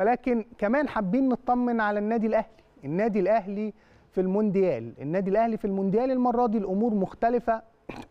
ولكن كمان حابين نطمن على النادي الاهلي النادي الاهلي في المونديال النادي الاهلي في المونديال المره دي الامور مختلفه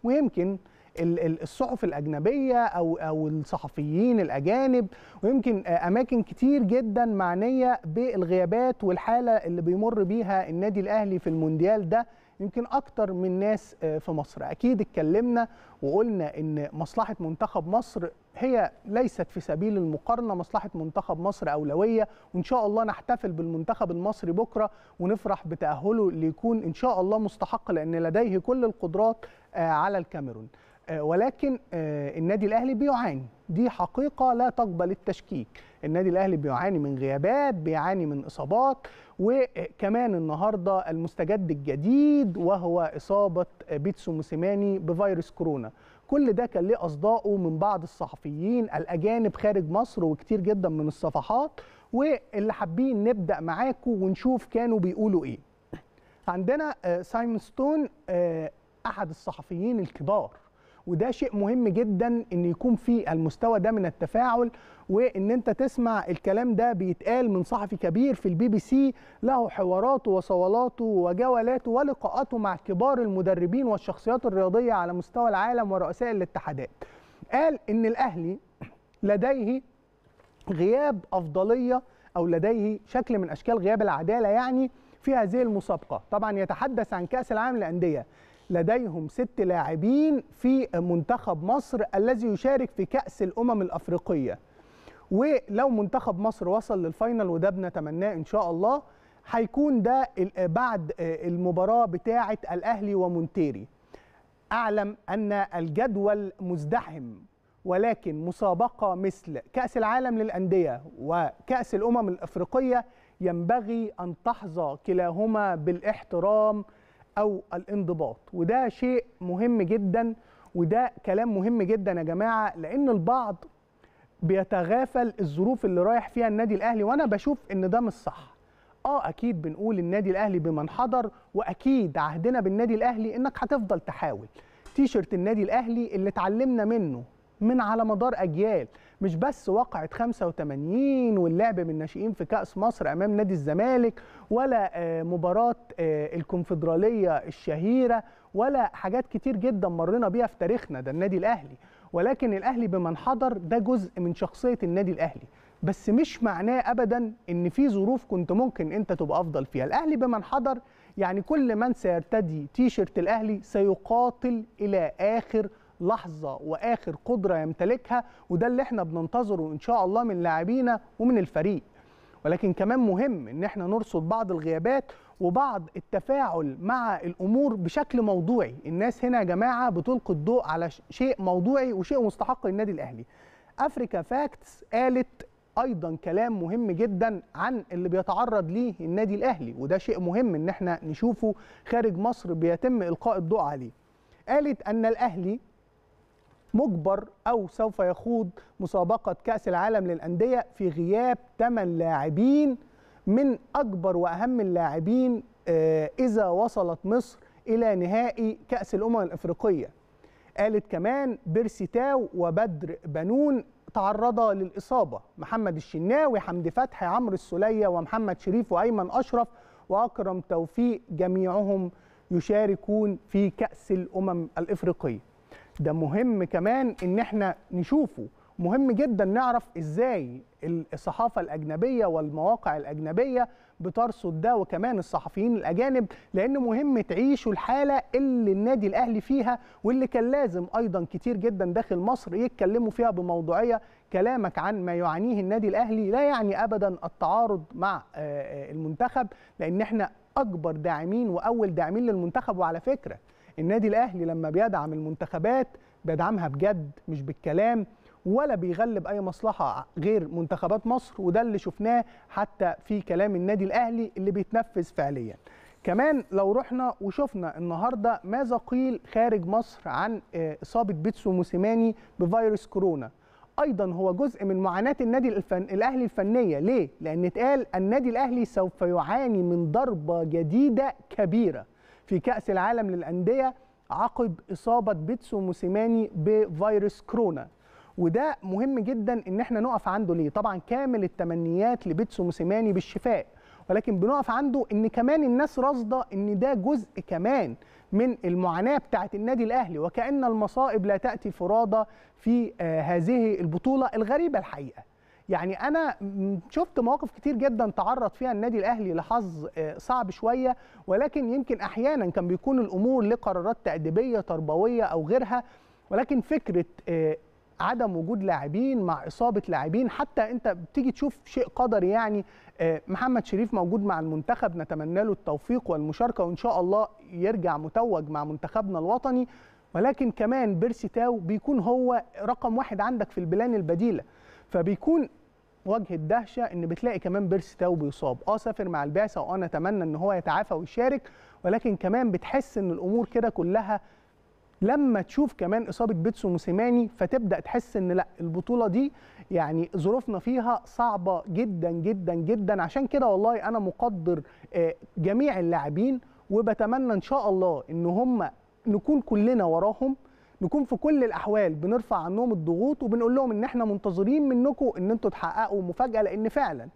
ويمكن الصحف الاجنبيه او او الصحفيين الاجانب ويمكن اماكن كتير جدا معنيه بالغيابات والحاله اللي بيمر بيها النادي الاهلي في المونديال ده يمكن اكتر من ناس آه، في مصر اكيد اتكلمنا وقلنا ان مصلحه منتخب مصر هي ليست في سبيل المقارنه مصلحه منتخب مصر اولويه وان شاء الله نحتفل بالمنتخب المصري بكره ونفرح بتاهله ليكون ان شاء الله مستحق لان لديه كل القدرات آه، على الكاميرون آه، ولكن آه، النادي الاهلي بيعاني دي حقيقه لا تقبل التشكيك النادي الاهلي بيعاني من غيابات بيعاني من اصابات وكمان النهارده المستجد الجديد وهو اصابه بيتسو موسيماني بفيروس كورونا كل ده كان ليه اصداؤه من بعض الصحفيين الاجانب خارج مصر وكتير جدا من الصفحات واللي حابين نبدا معاكم ونشوف كانوا بيقولوا ايه عندنا آه، سايمون ستون احد الصحفيين الكبار وده شيء مهم جدا ان يكون في المستوى ده من التفاعل وان انت تسمع الكلام ده بيتقال من صحفي كبير في البي بي سي له حواراته وصولاته وجولاته ولقاءاته مع كبار المدربين والشخصيات الرياضيه على مستوى العالم ورؤساء الاتحادات قال ان الاهلي لديه غياب افضليه او لديه شكل من اشكال غياب العداله يعني في هذه المسابقه طبعا يتحدث عن كاس العالم للانديه لديهم ست لاعبين في منتخب مصر الذي يشارك في كأس الأمم الأفريقية ولو منتخب مصر وصل للفاينل وده بنتمناه إن شاء الله هيكون ده بعد المباراة بتاعة الأهلي ومونتيري أعلم أن الجدول مزدحم ولكن مسابقة مثل كأس العالم للأندية وكأس الأمم الأفريقية ينبغي أن تحظى كلاهما بالاحترام او الانضباط وده شيء مهم جدا وده كلام مهم جدا يا جماعه لان البعض بيتغافل الظروف اللي رايح فيها النادي الاهلي وانا بشوف ان ده مش صح اه اكيد بنقول النادي الاهلي بمن حضر واكيد عهدنا بالنادي الاهلي انك هتفضل تحاول تيشرت النادي الاهلي اللي اتعلمنا منه من على مدار اجيال مش بس وقعة 85 واللعب من الناشئين في كاس مصر امام نادي الزمالك ولا آه، مباراه آه، الكونفدراليه الشهيره ولا حاجات كتير جدا مرينا بيها في تاريخنا ده النادي الاهلي ولكن الاهلي بمن حضر ده جزء من شخصيه النادي الاهلي بس مش معناه ابدا ان في ظروف كنت ممكن انت تبقى افضل فيها الاهلي بمن حضر يعني كل من سيرتدي تيشرت الاهلي سيقاتل الى اخر لحظه واخر قدره يمتلكها وده اللي احنا بننتظره ان شاء الله من لاعبينا ومن الفريق ولكن كمان مهم ان احنا نرصد بعض الغيابات وبعض التفاعل مع الامور بشكل موضوعي الناس هنا يا جماعه بتلقي الضوء على شيء موضوعي وشيء مستحق للنادي الاهلي افريكا فاكتس قالت ايضا كلام مهم جدا عن اللي بيتعرض ليه النادي الاهلي وده شيء مهم ان احنا نشوفه خارج مصر بيتم القاء الضوء عليه قالت ان الاهلي مجبر او سوف يخوض مسابقه كاس العالم للانديه في غياب 8 لاعبين من اكبر واهم اللاعبين آه، اذا وصلت مصر الى نهائي كاس الامم الافريقيه قالت كمان بيرسي تاو وبدر بنون تعرضا للاصابه محمد الشناوي حمدي فتحي عمرو السليه ومحمد شريف وايمن اشرف واكرم توفيق جميعهم يشاركون في كاس الامم الافريقيه ده مهم كمان ان احنا نشوفه مهم جدا نعرف ازاي الصحافه الاجنبيه والمواقع الاجنبيه بترصد ده وكمان الصحفيين الاجانب لان مهم تعيشوا الحاله اللي النادي الاهلي فيها واللي كان لازم ايضا كتير جدا داخل مصر يتكلموا فيها بموضوعيه كلامك عن ما يعانيه النادي الاهلي لا يعني ابدا التعارض مع آه، آه، المنتخب لان احنا اكبر داعمين واول داعمين للمنتخب وعلى فكره النادي الاهلي لما بيدعم المنتخبات بيدعمها بجد مش بالكلام ولا بيغلب اي مصلحه غير منتخبات مصر وده اللي شفناه حتى في كلام النادي الاهلي اللي بيتنفذ فعليا كمان لو رحنا وشفنا النهارده ماذا قيل خارج مصر عن آه، اصابه بيتسو موسيماني بفيروس كورونا ايضا هو جزء من معاناه النادي الفن... الاهلي الفنيه ليه لان اتقال النادي الاهلي سوف يعاني من ضربه جديده كبيره في كأس العالم للأندية عقب إصابة بيتسو موسيماني بفيروس كورونا وده مهم جدا ان احنا نقف عنده ليه طبعا كامل التمنيات لبيتسو موسيماني بالشفاء ولكن بنقف عنده ان كمان الناس راصده ان ده جزء كمان من المعاناه بتاعه النادي الاهلي وكان المصائب لا تاتي فرادى في آه، هذه البطوله الغريبه الحقيقه يعني انا شفت مواقف كتير جدا تعرض فيها النادي الاهلي لحظ آه، صعب شويه ولكن يمكن احيانا كان بيكون الامور لقرارات تاديبيه تربويه او غيرها ولكن فكره آه، عدم وجود لاعبين مع اصابه لاعبين حتى انت بتيجي تشوف شيء قدري يعني آه، محمد شريف موجود مع المنتخب نتمنى له التوفيق والمشاركه وان شاء الله يرجع متوج مع منتخبنا الوطني ولكن كمان بيرسي تاو بيكون هو رقم واحد عندك في البلان البديله فبيكون وجه الدهشه ان بتلاقي كمان بيرس تاو بيصاب اه سافر مع البعثه وانا اتمنى ان هو يتعافى ويشارك ولكن كمان بتحس ان الامور كده كلها لما تشوف كمان اصابه بيتسو موسيماني فتبدا تحس ان لا البطوله دي يعني ظروفنا فيها صعبه جدا جدا جدا عشان كده والله انا مقدر آه، جميع اللاعبين وبتمنى ان شاء الله ان هم نكون كلنا وراهم نكون في كل الاحوال بنرفع عنهم الضغوط وبنقول لهم ان احنا منتظرين منكم ان انتم تحققوا مفاجاه لان فعلا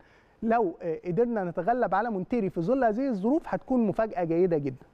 لو آه، قدرنا نتغلب على مونتيري في ظل هذه الظروف هتكون مفاجاه جيده جدا